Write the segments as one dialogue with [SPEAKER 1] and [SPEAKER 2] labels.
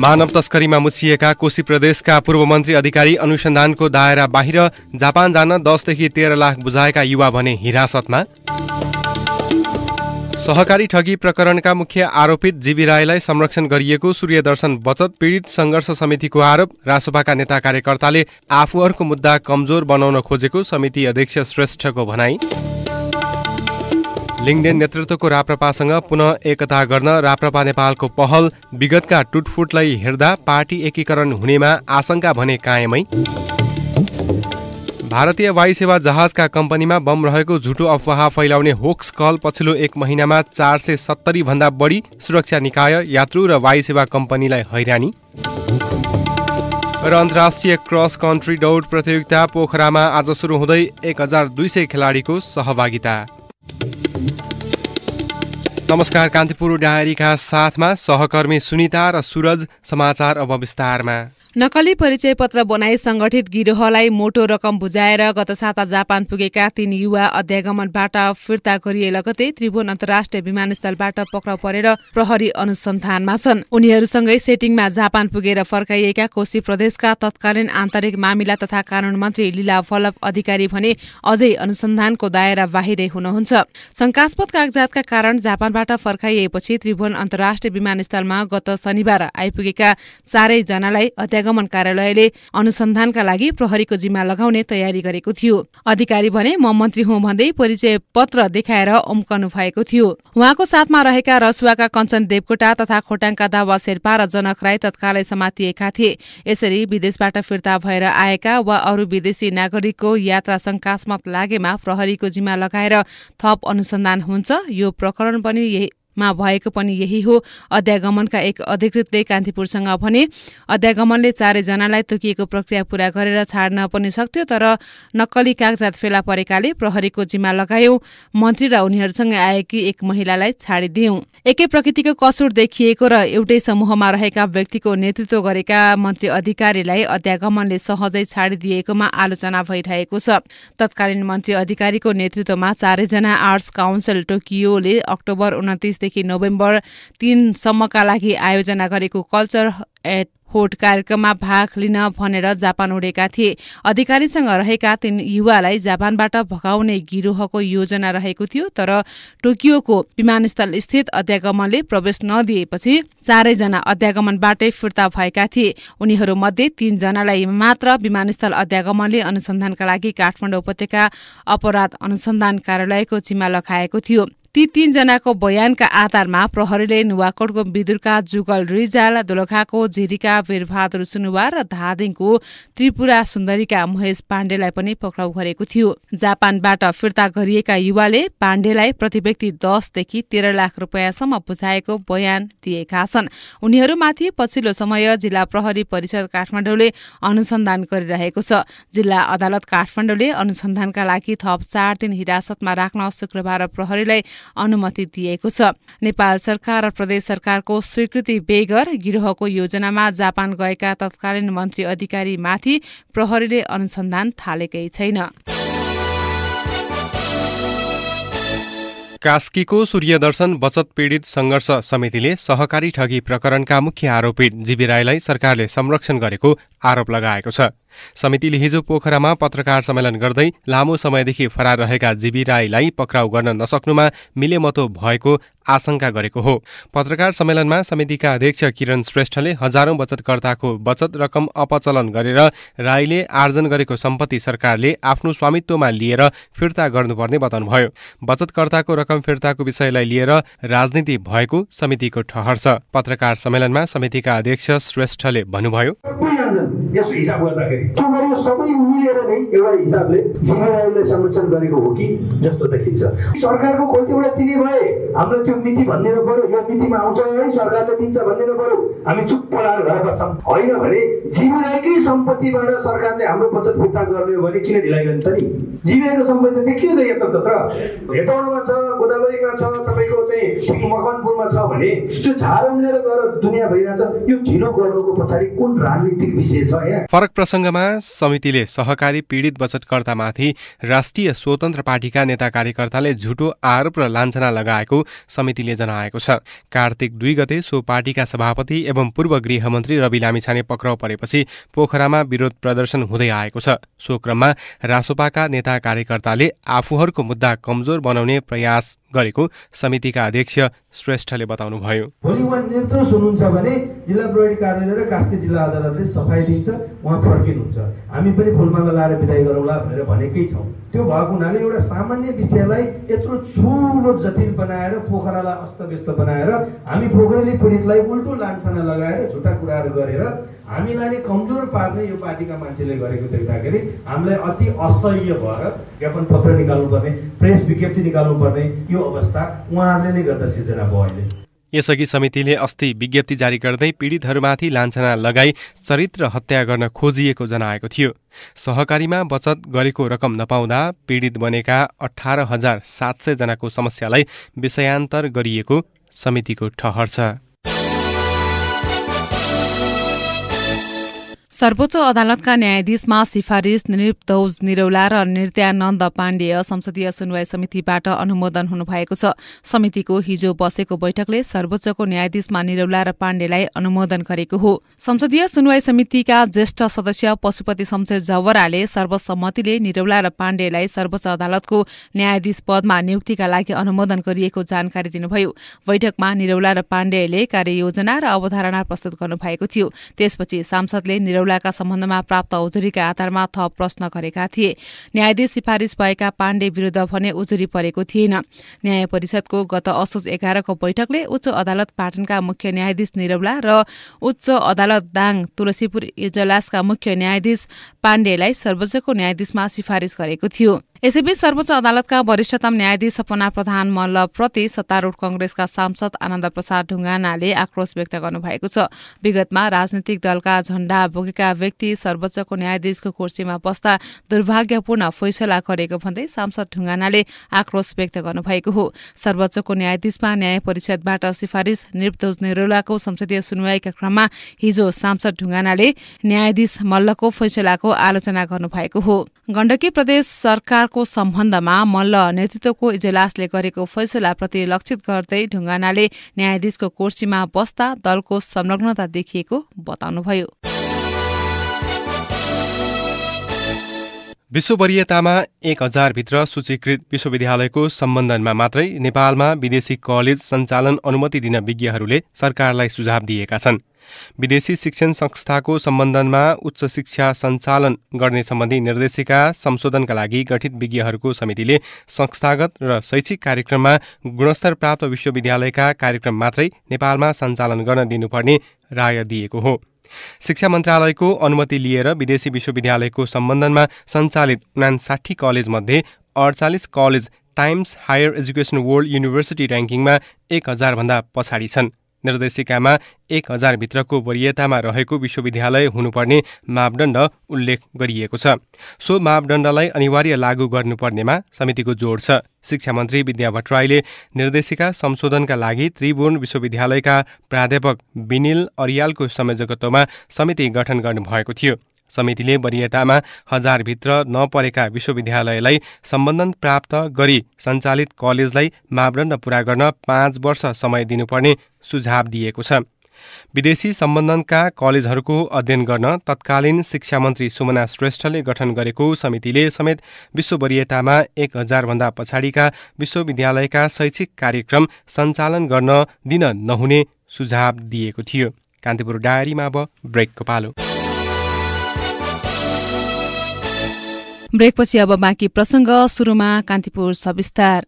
[SPEAKER 1] मानव तस्करीमा मुछिएका कोशी प्रदेशका पूर्व मन्त्री अधिकारी अनुसन्धानको दायरा बाहिर जापान जान दसदेखि तेह्र लाख बुझाएका युवा भने हिरासतमा सहकारी ठगी प्रकरणका मुख्य आरोपित जीवी राईलाई संरक्षण गरिएको सूर्यदर्शन बचत पीडित सङ्घर्ष समितिको आरोप रासोपाका नेता कार्यकर्ताले आफूहरूको मुद्दा कमजोर बनाउन खोजेको समिति अध्यक्ष श्रेष्ठको भनाई लिङ्गदेन नेतृत्वको राप्रपासँग पुनः एकता गर्न राप्रपा नेपालको पहल विगतका टुटफुटलाई हेर्दा पार्टी एकीकरण हुनेमा आशंका भने कायमै भारतीय वायुसेवा जहाजका कम्पनीमा बम रहेको झुटो अफवाह फैलाउने होक्स कल पछिल्लो एक महिनामा चार सय सत्तरी भन्दा बढी सुरक्षा निकाय यात्रु र वायुसेवा कम्पनीलाई हैरानी र अन्तर्राष्ट्रिय क्रस कन्ट्री दौड प्रतियोगिता पोखरामा आज सुरु हुँदै एक हजार दुई सय खेलाडीको सहभागिता नमस्कार कान्तिपुर डायरीका साथमा सहकर्मी सुनिता र सुरज समाचार अब विस्तारमा
[SPEAKER 2] नकली परिचय पत्र बनाई संगठित गिरोहलाई मोटो रकम बुझाएर गत साता जापान पुगेका तीन युवा अध्यागमनबाट फिर्ता गरिए लगतै त्रिभुवन अन्तर्राष्ट्रिय विमानस्थलबाट पक्राउ परेर प्रहरी अनुसन्धानमा छन् उनीहरूसँगै सेटिङमा जापान पुगेर फर्काइएका कोशी प्रदेशका तत्कालीन आन्तरिक मामिला तथा कानून मन्त्री लीला वल्लभ अधिकारी भने अझै अनुसन्धानको दायरा बाहिरै हुनुहुन्छ शंकास्पद कागजातका कारण जापानबाट फर्काइएपछि त्रिभुवन अन्तर्राष्ट्रिय विमानस्थलमा गत शनिबार आइपुगेका चारैजनालाई प्रत्यागमन कार्यालयले अनुसन्धानका लागि प्रहरीको जिम्मा लगाउने तयारी गरेको थियो अधिकारी भने म मन्त्री हुँ भन्दै परिचय पत्र देखाएर उम्कनु भएको थियो उहाँको साथमा रहेका रसुवाका कञ्चन देवकोटा तथा खोटाङका दावा शेर्पा र जनक राई तत्कालै समातिएका थिए यसरी विदेशबाट फिर्ता भएर आएका वा अरू विदेशी नागरिकको यात्रा शङ्कास्मत लागेमा प्रहरीको जिम्मा लगाएर थप अनुसन्धान हुन्छ यो प्रकरण पनि मा भएको पनि यही हो अध्यागमनका एक अधिकृतले कान्तिपुरसँग भने अध्यागमनले चारैजनालाई तोकिएको प्रक्रिया पूरा गरेर छाड्न पनि सक्थ्यो तर नक्कली कागजात फेला परेकाले प्रहरीको जिम्मा लगायौं मन्त्री र उनीहरूसँग आएकी एक महिलालाई छाडिदियौं एकै प्रकृतिको कसुर देखिएको र एउटै समूहमा रहेका व्यक्तिको नेतृत्व गरेका मन्त्री अधिकारीलाई अध्यागमनले सहजै छाडिदिएकोमा आलोचना भइरहेको छ तत्कालीन मन्त्री अधिकारीको नेतृत्वमा चारैजना आर्ट्स काउन्सिल टोकियोले अक्टोबर उन्तिस उन्नाइसदेखि नोभेम्बर तिनसम्मका लागि आयोजना गरेको कल्चर एट होट कार्यक्रममा भाग लिन भनेर जापान उडेका थिए अधिकारीसँग रहेका तीन युवालाई जापानबाट भगाउने गिरोहको योजना रहेको थियो तर टोकियोको विमानस्थल स्थित अध्यागमनले प्रवेश नदिएपछि चारैजना अध्यागमनबाटै फिर्ता भएका थिए उनीहरूमध्ये तीनजनालाई मात्र विमानस्थल अध्यागमनले अनुसन्धानका लागि काठमाडौँ उपत्यका अपराध अनुसन्धान कार्यालयको जिम्मा लगाएको थियो ती तीनजनाको बयानका आधारमा प्रहरीले नुवाकोटको विदुरका जुगल रिजाल दोलखाको झिरिका वीरबहादुर सुनुवार र धादिङको त्रिपुरा सुन्दरीका महेश पाण्डेलाई पनि पक्राउ गरेको थियो जापानबाट फिर्ता गरिएका युवाले पाण्डेलाई प्रति व्यक्ति दसदेखि तेह्र लाख रुपियाँसम्म बुझाएको बयान दिएका छन् उनीहरूमाथि पछिल्लो समय जिल्ला प्रहरी परिषद काठमाडौँले अनुसन्धान गरिरहेको छ जिल्ला अदालत काठमाडौँले अनुसन्धानका लागि थप चार दिन हिरासतमा राख्न शुक्रबार प्रहरीलाई अनुमति दिएको छ नेपाल सरकार र प्रदेश सरकारको स्वीकृति बेगर गिरोहको योजनामा जापान गएका तत्कालीन मन्त्री अधिकारीमाथि प्रहरीले अनुसन्धान थालेकै छैन
[SPEAKER 1] कास्कीको सूर्यदर्शन बचत पीडित सङ्घर्ष समितिले सहकारी ठगी प्रकरणका मुख्य आरोपी जीवी राईलाई सरकारले संरक्षण गरेको आरोप लगाएको छ समितिले हिजो पोखरामा पत्रकार सम्मेलन गर्दै लामो समयदेखि फरार रहेका जीवी राईलाई पक्राउ गर्न नसक्नुमा मिलेमतो भएको आशंका गरेको हो पत्रकार सम्मेलनमा समितिका अध्यक्ष किरण श्रेष्ठले हजारौं बचतकर्ताको बचत रकम अपचलन गरेर राईले आर्जन गरेको सम्पत्ति सरकारले आफ्नो स्वामित्वमा लिएर फिर्ता गर्नुपर्ने बताउनुभयो बचतकर्ताको रकम फिर्ताको विषयलाई लिएर राजनीति भएको समितिको ठहर छ पत्रकार सम्मेलनमा समितिका अध्यक्ष श्रेष्ठले भन्नुभयो
[SPEAKER 3] तर यो सबै मिलेर नै एउटा हिसाबले जिम्मेवारीलाई संरक्षण गरेको हो कि जस्तो देखिन्छ सरकारको खोल्तीबाट तिनी भए हाम्रो त्यो मिति भनिदिनु पर्यो यो मितिमा आउँछ है सरकारले दिन्छ भनिदिनु पर्यो हामी चुप पलाएर घर बस्छौँ होइन भने जिमेवारकै सम्पत्तिबाट सरकारले हाम्रो बचत भुक्तान गर्ने हो भने किन ढिलाइ गर्ने त नि जिमेवारको सम्पत्ति त के हो त हेटौँडामा छ गोदावरीमा छ तपाईँको चाहिँ मकनपुरमा छ भने त्यो झार उम्लेर गएर दुनियाँ भइरहेछ यो ढिलो गर्नुको पछाडि कुन राजनीतिक विषय छ यहाँ
[SPEAKER 1] फरक प्रसङ्ग समितिले सहकारी पीडित बचतकर्तामाथि राष्ट्रिय स्वतन्त्र पार्टीका नेता कार्यकर्ताले झुटो आरोप र लान्छना लगाएको समितिले जनाएको छ कार्तिक दुई गते सो पार्टीका सभापति एवं पूर्व गृहमन्त्री रवि लामिछाने पक्राउ परेपछि पोखरामा विरोध प्रदर्शन हुँदै आएको छ सो क्रममा रासोपाका नेता कार्यकर्ताले आफूहरूको मुद्दा कमजोर बनाउने प्रयास गरेको समितिका अध्यक्ष श्रेष्ठले बताउनुभयो
[SPEAKER 3] भोलि उहाँ निर्दोष हुनुहुन्छ भने जिल्ला प्रहरी कार्यालय र कास्की जिल्ला अदालतले सफाइ दिन्छ उहाँ फर्किनुहुन्छ हामी पनि फुलमाला लाएर विदाई गरौँला भनेर भनेकै छौँ त्यो भएको हुनाले एउटा सामान्य विषयलाई यत्रो ठुलो जटिल बनाएर पोखरालाई अस्तव्यस्त बनाएर हामी पोखरेली पीडितलाई उल्टो लान्छना लगाएर झुटा कुराहरू गरेर हामीलाई नै कमजोर पार्ने यो पार्टीका मान्छेले गरेको देख्दाखेरि हामीलाई अति असह्य भएर ज्ञापन पत्र निकाल्नुपर्ने प्रेस विज्ञप्ति निकाल्नुपर्ने यो अवस्था उहाँहरूले नै गर्दा सिर्जना भयो अहिले
[SPEAKER 1] यसअघि समितिले अस्ति विज्ञप्ति जारी गर्दै पीडितहरूमाथि लान्छना लगाई चरित्र हत्या गर्न खोजिएको जनाएको थियो सहकारीमा बचत गरेको रकम नपाउँदा पीडित बनेका अठार हजार सात सयजनाको समस्यालाई विषयान्तर गरिएको समितिको ठहर छ
[SPEAKER 2] सर्वोच्च अदालतका न्यायाधीशमा सिफारिस निरुपदौज निरौला र नृत्यानन्द पाण्डेय संसदीय सुनवाई समितिबाट अनुमोदन हुनुभएको छ समितिको हिजो बसेको बैठकले सर्वोच्चको न्यायाधीशमा निरौला र पाण्डेलाई अनुमोदन गरेको हो संसदीय सुनवाई समितिका ज्येष्ठ सदस्य पशुपति शमशेर जवराले सर्वसम्मतिले निरौला र पाण्डेलाई सर्वोच्च अदालतको न्यायाधीश पदमा नियुक्तिका लागि अनुमोदन गरिएको जानकारी दिनुभयो बैठकमा निरौला र पाण्डेले कार्ययोजना र अवधारणा प्रस्तुत गर्नुभएको थियो त्यसपछि सांसदले निरौला खुलाका सम्बन्धमा प्राप्त उजुरीका आधारमा थप प्रश्न गरेका थिए न्यायाधीश सिफारिस भएका पाण्डे विरूद्ध भने उजुरी परेको थिएन न्याय परिषदको गत असोज एघारको बैठकले उच्च अदालत पाटनका मुख्य न्यायाधीश निरौला र उच्च अदालत दाङ तुलसीपुर इजलासका मुख्य न्यायाधीश पाण्डेलाई सर्वोच्चको न्यायाधीशमा सिफारिस गरेको थियो यसैबीच सर्वोच्च अदालतका वरिष्ठतम न्यायाधीश सपना प्रधान मल्लप्रति सत्तारूढ़ कंग्रेसका सांसद आनन्द प्रसाद ढुङ्गानाले आक्रोश व्यक्त गर्नुभएको छ विगतमा राजनीतिक दलका झण्डा बोकेका व्यक्ति सर्वोच्चको न्यायाधीशको कुर्सीमा बस्दा दुर्भाग्यपूर्ण फैसला गरेको भन्दै सांसद ढुङ्गानाले आक्रोश व्यक्त गर्नुभएको हो सर्वोच्चको न्यायाधीशमा न्याय परिषदबाट सिफारिश निर्दोष निरौलाको संसदीय सुनवाईका क्रममा हिजो सांसद ढुङ्गानाले न्यायाधीश मल्लको फैसलाको आलोचना गर्नुभएको हो गण्डकी प्रदेश सरकारको सम्बन्धमा मल्ल नेतृत्वको इजलासले गरेको फैसलाप्रति लक्षित गर्दै ढुङ्गानाले न्यायाधीशको कोर्सीमा बस्दा दलको संलग्नता देखिएको बताउनुभयो
[SPEAKER 1] विश्ववरीयतामा एक हजारभित्र सूचीकृत विश्वविद्यालयको सम्बन्धनमा मात्रै नेपालमा विदेशी कलेज सञ्चालन अनुमति दिन विज्ञहरूले सरकारलाई सुझाव दिएका छन् विदेशी शिक्षण संस्थाको सम्बन्धनमा उच्च शिक्षा सञ्चालन गर्ने सम्बन्धी निर्देशिका संशोधनका लागि गठित विज्ञहरूको समितिले संस्थागत र शैक्षिक कार्यक्रममा गुणस्तर प्राप्त विश्वविद्यालयका कार्यक्रम मात्रै नेपालमा सञ्चालन गर्न दिनुपर्ने राय दिएको हो शिक्षा मन्त्रालयको अनुमति लिएर विदेशी विश्वविद्यालयको सम्बन्धनमा सञ्चालित उनासाठी कलेजमध्ये अडचालिस college Times Higher Education World University ऱ्याङ्किङमा एक हजारभन्दा पछाडि छन् निर्देशिकामा एक भित्रको वरियतामा रहेको विश्वविद्यालय हुनुपर्ने मापदण्ड उल्लेख गरिएको छ सो मापदण्डलाई अनिवार्य लागू गर्नुपर्नेमा समितिको जोड छ शिक्षा मन्त्री विद्या भट्टराईले निर्देशिका संशोधनका लागि त्रिभुवन विश्वविद्यालयका प्राध्यापक विनिल अरियालको संयोजकत्वमा समिति गठन गर्नुभएको थियो समितिले वरियतामा हजारभित्र नपरेका विश्वविद्यालयलाई सम्बन्धन प्राप्त गरी सञ्चालित कलेजलाई मापदण्ड पूरा गर्न पाँच वर्ष समय दिनुपर्ने सुझाव दिएको छ विदेशी सम्बन्धनका कलेजहरूको अध्ययन गर्न तत्कालीन शिक्षा मन्त्री सुमना श्रेष्ठले गठन गरेको समितिले समेत विश्ववरियतामा एक हजारभन्दा पछाडिका विश्वविद्यालयका शैक्षिक कार्यक्रम सञ्चालन गर्न दिन नहुने सुझाव दिएको थियो कान्तिपुर डायरीमा अब ब्रेकको पालो
[SPEAKER 2] ब्रेकपछि अब बाँकी प्रसङ्ग सुरुमा कान्तिपुर सविस्तार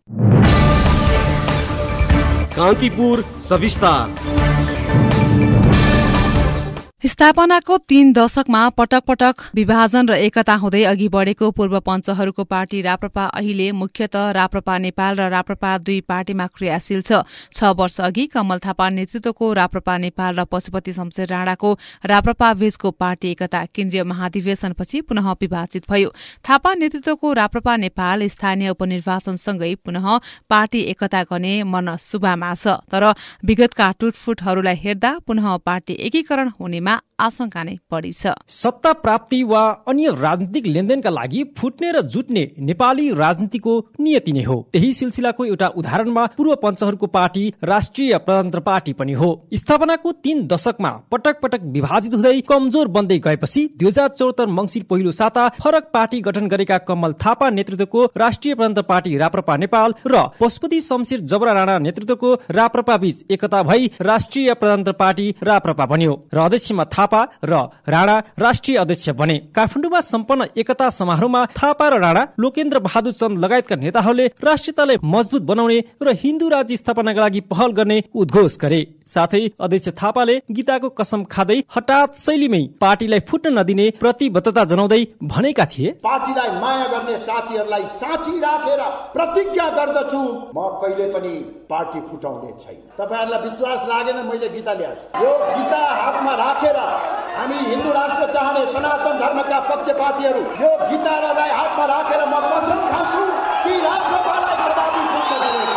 [SPEAKER 3] कान्तिपुर सविस्तार
[SPEAKER 2] स्थापनाको तीन दशकमा पटक पटक विभाजन र एकता हुँदै अघि बढेको पूर्व पञ्चहरूको पार्टी राप्रपा अहिले मुख्यत राप्रपा नेपाल र राप्रपा दुई पार्टीमा क्रियाशील छ छ वर्ष अघि कमल थापा नेतृत्वको राप्रपा नेपाल र पशुपति शमशेर राणाको राप्रपा बीचको पार्टी एकता केन्द्रीय महाधिवेशनपछि पुनः विभाजित भयो थापा नेतृत्वको राप्रपा नेपाल स्थानीय उपनिर्वाचनसँगै पुनः पार्टी एकता गर्ने मन सुबामा छ तर विगतका टुटफुटहरूलाई हेर्दा पुनः पार्टी एकीकरण हुनेमा हुनेमा आशंका नै बढी छ सत्ता प्राप्ति
[SPEAKER 4] वा अन्य राजनीतिक लेनदेनका लागि फुट्ने र जुट्ने नेपाली राजनीतिको नियति नै हो त्यही सिलसिलाको एउटा उदाहरणमा पूर्व पञ्चहरूको पार्टी राष्ट्रिय प्रजातन्त्र पार्टी पनि हो स्थापनाको तीन दशकमा पटक पटक विभाजित हुँदै कमजोर बन्दै गएपछि दुई हजार चौहत्तर मङ्सिर पहिलो साता फरक पार्टी गठन गरेका कमल थापा नेतृत्वको राष्ट्रिय प्रजातन्त्र पार्टी राप्रपा नेपाल र पशुपति शमशेर जबरा राणा नेतृत्वको राप्रपा बीच एकता भई राष्ट्रिय प्रजातन्त्र पार्टी राप्रपा बन्यो र अध्यक्षमा शर्मा थापा र राणा राष्ट्रिय अध्यक्ष बने काठमाडौँमा सम्पन्न एकता समारोहमा थापा र राणा लोकेन्द्र बहादुर चन्द लगायतका नेताहरूले राष्ट्रियतालाई मजबुत बनाउने र हिन्दू राज्य स्थापनाका लागि पहल गर्ने उद्घोष गरे साथै अध्यक्ष थापाले गीताको कसम खाँदै हटात शैलीमै पार्टीलाई फुट्न नदिने प्रतिबद्धता जनाउँदै भनेका थिए
[SPEAKER 3] पार्टीलाई माया गर्ने साथीहरूलाई साथी राखेर प्रतिज्ञा गर्दछु म कहिले पनि पार्टी फुटाउने छैन तपाईँहरूलाई विश्वास लागेन मैले गीता ल्याएको यो गीता हातमा राखेर हामी हिन्दू राष्ट्र चाहने सनातन धर्मका पक्षपातीहरू यो गीतालाई हातमा राखेर म मसन खान्छु कि राष्ट्रपालाई बर्बादी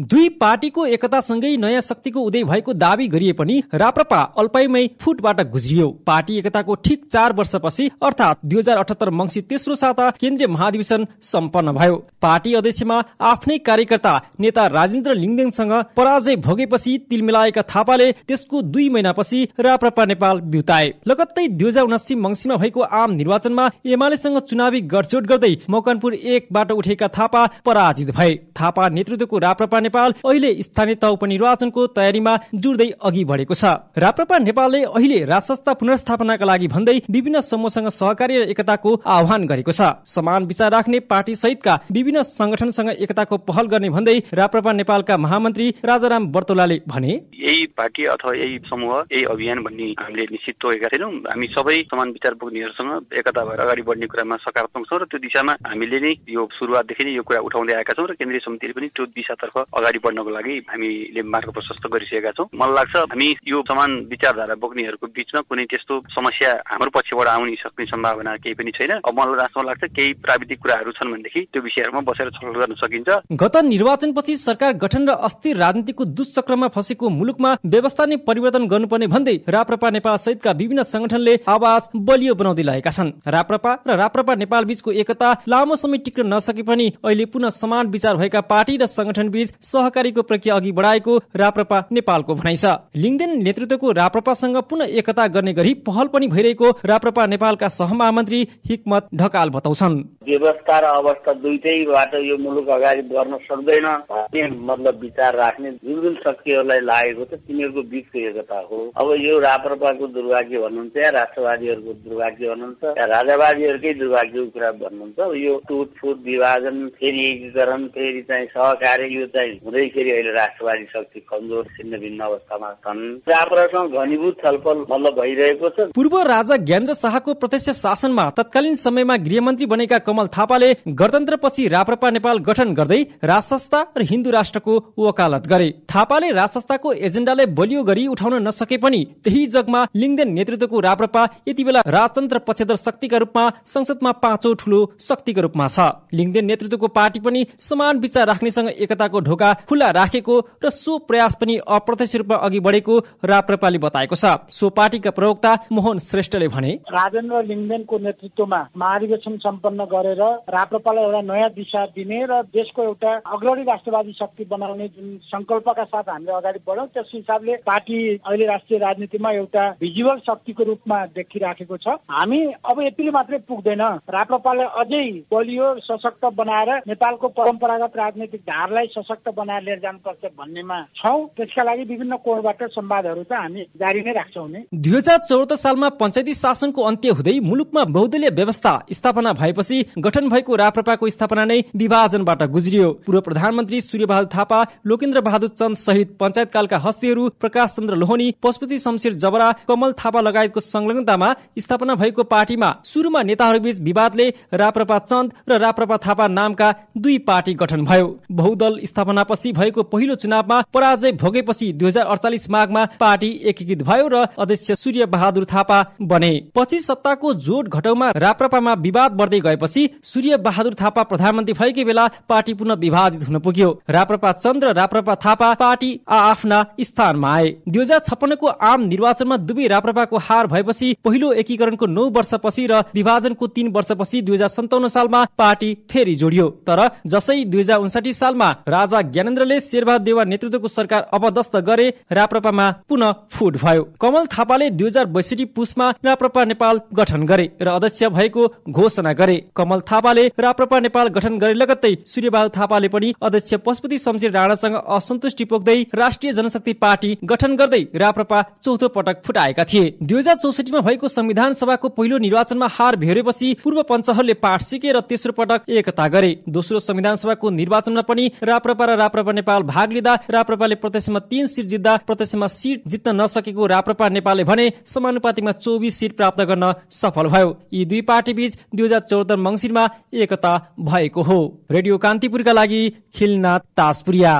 [SPEAKER 4] दुई पार्टीको एकतासँगै नयाँ शक्तिको उदय भएको दावी गरिए पनि राप्रपा अल्पाइमै फुटबाट गुज्रियो पार्टी एकताको ठिक चार वर्षपछि अर्थात् दुई हजार अठहत्तर मङ्सिर तेस्रो साता केन्द्रीय महाधिवेशन सम्पन्न भयो पार्टी अध्यक्षमा आफ्नै कार्यकर्ता नेता राजेन्द्र लिङदेनसँग पराजय भोगेपछि तिलमिलाएका थापाले त्यसको दुई महिनापछि राप्रपा नेपाल बिउताए लगत्तै दुई हजार उनासी मङ्सिरमा भएको आम निर्वाचनमा एमालेसँग चुनावी गठजोड गर्दै मकनपुर एकबाट उठेका थापा पराजित भए थापा नेतृत्वको राप्रपा नेपाल अहिले स्थानीय तह उपनिर्वाचनको तयारीमा जुट्दै अघि बढेको छ राप्रपा नेपालले अहिले राजसंस्था पुनर्स्थापनाका लागि भन्दै विभिन्न समूहसँग सहकारी र एकताको आह्वान गरेको छ समान विचार राख्ने पार्टी सहितका विभिन्न संगठनसँग एकताको पहल गर्ने भन्दै राप्रपा नेपालका महामन्त्री राजाराम वर्तोलाले भने
[SPEAKER 1] यही पार्टी अथवा यही समूह यही अभियान भन्ने हामीले निश्चित तोकेका छैनौँ हामी सबै समान विचार
[SPEAKER 3] बोक्नेहरूसँग एकता भएर अगाडि बढ्ने कुरामा सकारात्मक छौँ र त्यो दिशामा हामीले नै यो सुरुवातदेखि नै यो कुरा उठाउँदै आएका छौँ र केन्द्रीय समितिले पनि त्यो दिशातर्फ अगाडि बढ्नको लागि हामीले मार्ग प्रशस्त गरिसकेका छौँ मलाई लाग्छ हामी यो समान विचारधारा बोक्नेहरूको बिचमा कुनै त्यस्तो समस्या हाम्रो पक्षबाट आउन सक्ने सम्भावना केही पनि छैन अब मलाई जहाँसम्म लाग्छ केही प्राविधिक कुराहरू छन् भनेदेखि त्यो विषयहरूमा बसेर छलफल गर्न सकिन्छ
[SPEAKER 4] गत निर्वाचनपछि सरकार गठन र अस्थिर राजनीतिको दुष्चक्रमा फँसेको मुलुकमा व्यवस्था नै परिवर्तन गर्नुपर्ने भन्दै राप्रपा नेपाल सहितका विभिन्न संगठनले आवाज बलियो बनाउँदै लगेका छन् राप्रपा र राप्रपा नेपाल बीचको एकता लामो समय टिक्न नसके पनि अहिले पुनः समान विचार भएका पार्टी र संगठन बीच सहकारीको प्रक्रिया अघि बढाएको राप्रपा नेपालको भनाइ छ लिङदेन नेतृत्वको राप्रपासँग पुनः एकता गर्ने गरी पहल पनि भइरहेको राप्रपा नेपालका सहमहामन्त्री हिक्मत ढकाल बताउँछन्
[SPEAKER 3] व्यवस्था र अवस्था दुइटैबाट यो मुलुक अगाडि बढ्न सक्दैन मतलब विचार राख्ने जुन जुन शक्तिहरूलाई लागेको छ तिनीहरूको बिचको एकता हो अब यो राप्रपाको दुर्भाग्य भन्नुहुन्छ या राष्ट्रवादीहरूको दुर्भाग्य भन्नुहुन्छ या राजावादीहरूकै दुर्भाग्यको कुरा भन्नुहुन्छ यो टुटफुट विभाजन फेरि एकीकरण फेरि चाहिँ सहकार्य यो चाहिँ हुँदैखेरि अहिले राष्ट्रवादी शक्ति कमजोर भिन्न अवस्थामा छन् चापरासँग घनीभूत छलफल मतलब भइरहेको छ
[SPEAKER 4] पूर्व राजा ज्ञानेन्द्र शाहको प्रत्यक्ष शासनमा तत्कालीन समयमा गृहमन्त्री बनेका कमल थापाले गणतन्त्रपछि राप्रपा नेपाल गठन गर्दै राजसंस्था र हिन्दू राष्ट्रको वकालत गरे थापाले राजसंस्थाको एजेन्डालाई बलियो गरी उठाउन नसके पनि त्यही जगमा लिङ्गदेन नेतृत्वको राप्रपा यति बेला राजतन्त्र पक्षधर शक्तिका रूपमा संसदमा पाँचौं ठूलो शक्तिको रूपमा छ लिङ्गदेन नेतृत्वको पार्टी पनि समान विचार राख्नेसँग एकताको ढोका ढोका खुल्ला राखेको र सो प्रयास पनि अप्रत्यक्ष रूपमा अघि बढेको राप्रपाले बताएको छ सो पार्टीका प्रवक्ता मोहन श्रेष्ठले भने
[SPEAKER 3] राजेन्द्र लिङ्गदेनको
[SPEAKER 4] नेतृत्वमा महाधिवेशन सम्पन्न गरेर राप्रपालाई एउटा नयाँ दिशा दिने र देशको
[SPEAKER 3] एउटा अग्रणी राष्ट्रवादी शक्ति बनाउने जुन संकल्पका साथ हामीले अगाडि बढ्यौँ त्यस हिसाबले पार्टी अहिले राष्ट्रिय राजनीतिमा एउटा भिजुअल शक्तिको रूपमा देखिराखेको छ हामी अब यतिले मात्रै पुग्दैन राप्रपालाई अझै बलियो सशक्त बनाएर नेपालको परम्परागत राजनीतिक धारलाई सशक्त पर्याप्त बनाएर लिएर जानुपर्छ भन्नेमा छौँ त्यसका लागि विभिन्न कोणबाट संवादहरू त हामी जारी नै राख्छौँ नै
[SPEAKER 4] दुई हजार चौध सालमा पञ्चायती शासनको अन्त्य हुँदै मुलुकमा बहुदलीय व्यवस्था स्थापना भएपछि गठन भएको राप्रपाको स्थापना नै विभाजनबाट गुज्रियो पूर्व प्रधानमन्त्री सूर्यबहादुर थापा लोकेन्द्र बहादुर चन्द सहित पञ्चायतकालका हस्तीहरू प्रकाश चन्द्र लोहनी पशुपति शमशेर जबरा कमल थापा लगायतको संलग्नतामा स्थापना भएको पार्टीमा सुरुमा नेताहरूबीच विवादले राप्रपा चन्द र राप्रपा थापा नामका दुई पार्टी गठन भयो बहुदल स्थापना स्थापनापछि भएको पहिलो चुनावमा पराजय भोगेपछि दुई हजार अडचालिस माघमा पार्टी एकीकृत भयो र अध्यक्ष सूर्य बहादुर थापा बने पछि सत्ताको जोड घटाउमा राप्रपामा विवाद बढ्दै गएपछि सूर्य बहादुर थापा प्रधानमन्त्री भएकै बेला पार्टी पुनः विभाजित हुन पुग्यो राप्रपा चन्द्र राप्रपा थापा पार्टी आ आफ्ना स्थानमा आए दुई हजार छप्पन्नको आम निर्वाचनमा दुवै राप्रपाको हार भएपछि पहिलो एकीकरणको नौ वर्षपछि र विभाजनको तीन वर्षपछि दुई हजार सन्ताउन्न सालमा पार्टी फेरि जोडियो तर जसै दुई हजार उन्साठी सालमा राजा ज्ञानेन्द्रले शेरबहादुर देवा नेतृत्वको सरकार अपदस्थ गरे राप्रपामा पुनः फुट भयो कमल थापाले दुई हजार बैसठी पुसमा राप्रपा नेपाल गठन गरे र अध्यक्ष भएको घोषणा गरे कमल थापाले राप्रपा नेपाल गठन गरे लगत्तै सूर्यबहादुर थापाले पनि अध्यक्ष पशुपति शमशेर राणासँग असन्तुष्टि पोख्दै राष्ट्रिय जनशक्ति पार्टी गठन गर्दै राप्रपा चौथो पटक फुटाएका थिए दुई हजार चौसठीमा भएको संविधान सभाको पहिलो निर्वाचनमा हार भेरेपछि पूर्व पञ्चहरूले पाठ सिके र तेस्रो पटक एकता गरे दोस्रो संविधान सभाको निर्वाचनमा पनि राप्रपा र राप्रपा नेपाल भाग लिँदा राप्रपाले प्रत्यक्षमा तीन सिट जित्दा प्रत्यक्षमा सिट जित्न नसकेको राप्रपा नेपालले भने समानुपातिकमा चौबिस सिट प्राप्त गर्न सफल भयो यी दुई बीच दुई हजार चौध मङ्सिरमा एकता भएको हो रेडियो कान्तिपुरका लागि खिलनाथ तासपुरिया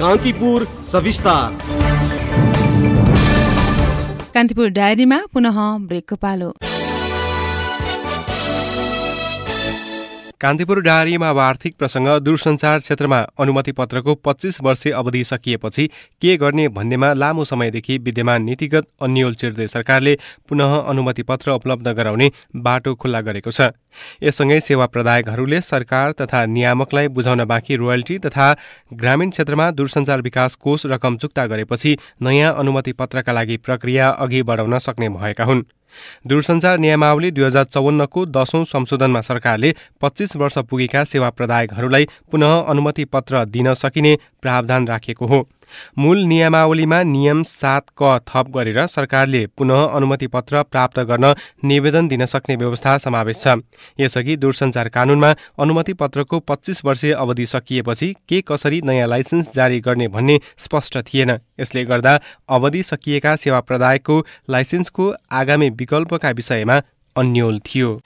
[SPEAKER 4] कान्तिपुर
[SPEAKER 1] सविस्तार
[SPEAKER 2] कान्तिपुर डायरीमा पुनः ब्रेकको पालो
[SPEAKER 1] कान्तिपुर अब आर्थिक प्रसङ्ग दूरसञ्चार क्षेत्रमा अनुमति पत्रको पच्चिस अवधि सकिएपछि के गर्ने भन्नेमा लामो समयदेखि विद्यमान नीतिगत अन्यल चिर्दै सरकारले पुनः अनुमति पत्र उपलब्ध गराउने बाटो खुल्ला गरेको छ यससँगै सेवा प्रदायकहरूले सरकार तथा नियामकलाई बुझाउन बाँकी रोयल्टी तथा ग्रामीण क्षेत्रमा दूरसञ्चार विकास कोष रकम चुक्ता गरेपछि नयाँ अनुमति पत्रका लागि प्रक्रिया अघि बढाउन सक्ने भएका हुन् दूरसञ्चार नियमावली दुई हजार चौवन्नको दशौं संशोधनमा सरकारले पच्चिस वर्ष पुगेका सेवा प्रदायकहरूलाई पुनः अनुमति पत्र दिन सकिने प्रावधान राखेको हो मूल नियमावलीमा नियम सात क थप गरेर सरकारले पुनः अनुमति पत्र प्राप्त गर्न निवेदन दिन सक्ने व्यवस्था समावेश छ यसअघि दूरसञ्चार कानूनमा अनुमति पत्रको पच्चिस वर्षीय अवधि सकिएपछि के कसरी नयाँ लाइसेन्स जारी गर्ने भन्ने स्पष्ट थिएन यसले गर्दा अवधि सकिएका सेवा प्रदायकको लाइसेन्सको आगामी विकल्पका विषयमा अन्यल थियो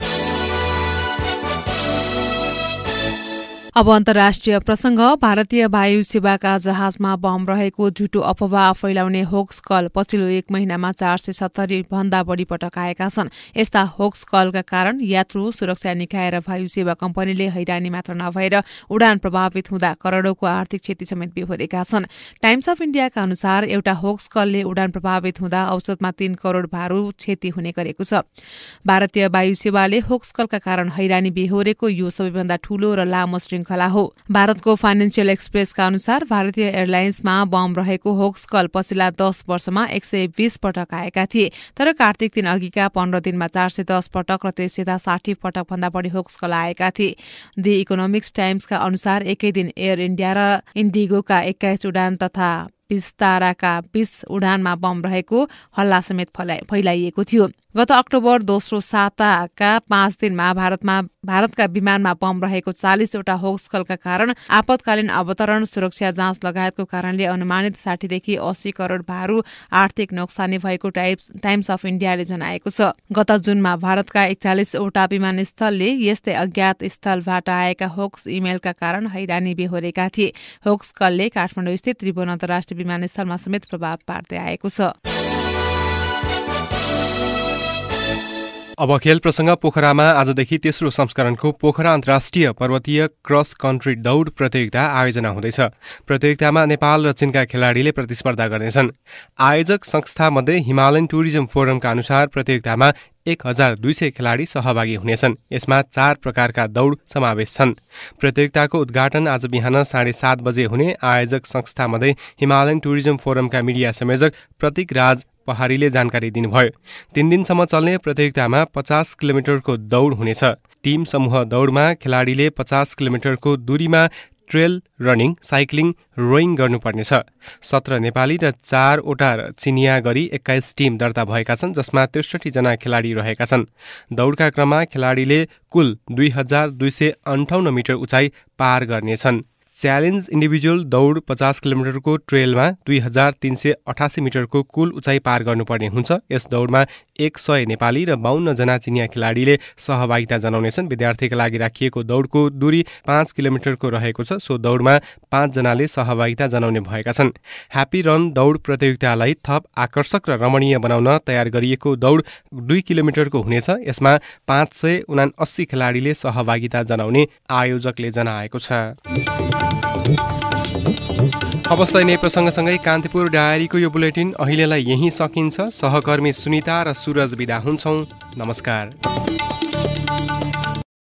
[SPEAKER 2] अब अन्तर्राष्ट्रिय प्रसंग भारतीय वायु सेवाका जहाजमा बम रहेको झुटो अफवाह फैलाउने होक्स कल पछिल्लो एक महिनामा चार सय सत्तरी भन्दा बढी पटक आएका छन् यस्ता होक्स कलका कारण यात्रु सुरक्षा निकाय र वायु सेवा कम्पनीले हैरानी मात्र नभएर उडान प्रभावित हुँदा करोडौंको आर्थिक क्षति समेत बेहोरेका छन् टाइम्स अफ इण्डियाका अनुसार एउटा होक्स कलले उडान प्रभावित हुँदा औसतमा तीन करोड़ भारू क्षति हुने गरेको छ भारतीय वायु सेवाले होक्स कलका कारण हैरानी बेहोरेको यो सबैभन्दा ठूलो र लामो श्रृङ्खला श्रृङ्खला हो भारतको फाइनेन्सियल एक्सप्रेसका अनुसार भारतीय एयरलाइन्समा बम रहेको होक्स कल पछिल्ला दस वर्षमा एक सय बीस पटक आएका थिए तर कार्तिक दिन अघिका पन्ध्र दिनमा चार सय दस पटक र त्यससित साठी पटक भन्दा बढी होक्स कल आएका थिए दि इकोनोमिक्स टाइम्सका अनुसार एकै दिन एयर इन्डिया र इन्डिगोका एक्काइस उडान तथा विस्ताराका बीस उडानमा बम रहेको हल्ला समेत फैलाइएको थियो गत अक्टोबर दोस्रो साताका पाँच दिनमा भारतमा भारतका विमानमा बम रहेको चालिसवटा होक्सकलका कारण आपतकालीन अवतरण सुरक्षा जाँच लगायतको कारणले अनुमानित साठीदेखि अस्सी करोड भारू आर्थिक नोक्सानी भएको टाइम्स अफ इन्डियाले जनाएको छ गत जुनमा भारतका एकचालिसवटा विमानस्थलले यस्तै अज्ञात स्थलबाट आएका होक्स इमेलका कारण हैरानी बेहोरेका थिए होक्सकलले काठमाडौँ स्थित त्रिभुवन अन्तर्राष्ट्रिय विमानस्थलमा समेत प्रभाव पार्दै आएको छ
[SPEAKER 1] अब खेल प्रसङ्ग पोखरामा आजदेखि तेस्रो संस्करणको पोखरा अन्तर्राष्ट्रिय पर्वतीय क्रस कन्ट्री दौड प्रतियोगिता आयोजना हुँदैछ प्रतियोगितामा नेपाल र चीनका खेलाडीले प्रतिस्पर्धा गर्नेछन् आयोजक संस्थामध्ये हिमालयन टुरिज्म फोरमका अनुसार प्रतियोगितामा एक हजार दुई सय खेलाडी सहभागी हुनेछन् यसमा चार प्रकारका दौड समावेश छन् प्रतियोगिताको उद्घाटन आज बिहान साढे सात बजे हुने आयोजक संस्था हिमालयन टुरिज्म फोरमका मिडिया संयोजक प्रतीक राज पहाडीले जानकारी दिनुभयो तिन दिनसम्म चल्ने प्रतियोगितामा पचास किलोमिटरको दौड हुनेछ टिम समूह दौडमा खेलाडीले पचास किलोमिटरको दूरीमा ट्रेल रनिङ साइक्लिङ रोइङ गर्नुपर्नेछ सत्र नेपाली र चारवटा चिनिया गरी एक्काइस टिम दर्ता भएका छन् जसमा त्रिसठीजना खेलाडी रहेका छन् दौडका क्रममा खेलाडीले कुल दुई हजार दुई सय अन्ठाउन्न मिटर उचाइ पार गर्नेछन् च्यालेन्ज इन्डिभिजुअल दौड पचास किलोमिटरको ट्रेलमा दुई हजार तिन सय अठासी मिटरको कुल उचाइ पार गर्नुपर्ने हुन्छ यस दौडमा एक सय नेपाली र बाहन्नजना चिनिया खेलाडीले सहभागिता जनाउनेछन् विद्यार्थीका लागि राखिएको दौडको दूरी पाँच किलोमिटरको रहेको छ सो दौडमा पाँचजनाले सहभागिता जनाउने भएका छन् ह्याप्पी रन दौड प्रतियोगितालाई थप आकर्षक र रमणीय बनाउन तयार गरिएको दौड दुई किलोमिटरको हुनेछ यसमा पाँच सय उनाअस्सी खेलाडीले सहभागिता जनाउने आयोजकले जनाएको छ अवस्था नेप सँगसँगै कान्तिपुर डायरीको यो बुलेटिन अहिलेलाई यहीँ सकिन्छ सहकर्मी सुनिता र सुरज विदा हुन्छौँ नमस्कार